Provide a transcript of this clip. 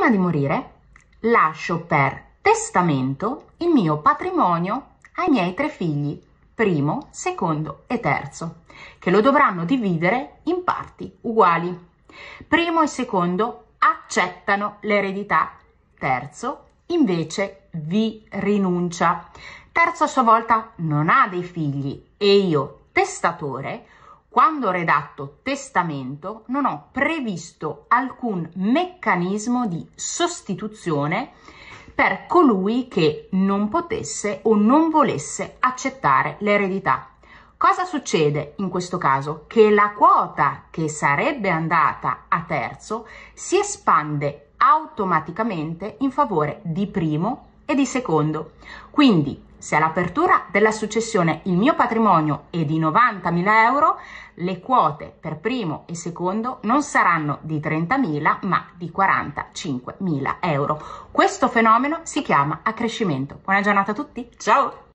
prima di morire lascio per testamento il mio patrimonio ai miei tre figli, primo, secondo e terzo, che lo dovranno dividere in parti uguali. Primo e secondo accettano l'eredità, terzo invece vi rinuncia. Terzo a sua volta non ha dei figli e io, testatore, quando ho redatto testamento non ho previsto alcun meccanismo di sostituzione per colui che non potesse o non volesse accettare l'eredità. Cosa succede in questo caso? Che la quota che sarebbe andata a terzo si espande automaticamente in favore di primo ed il secondo. Quindi, se all'apertura della successione il mio patrimonio è di 90.000 euro, le quote per primo e secondo non saranno di 30.000 ma di 45.000 euro. Questo fenomeno si chiama accrescimento. Buona giornata a tutti, ciao!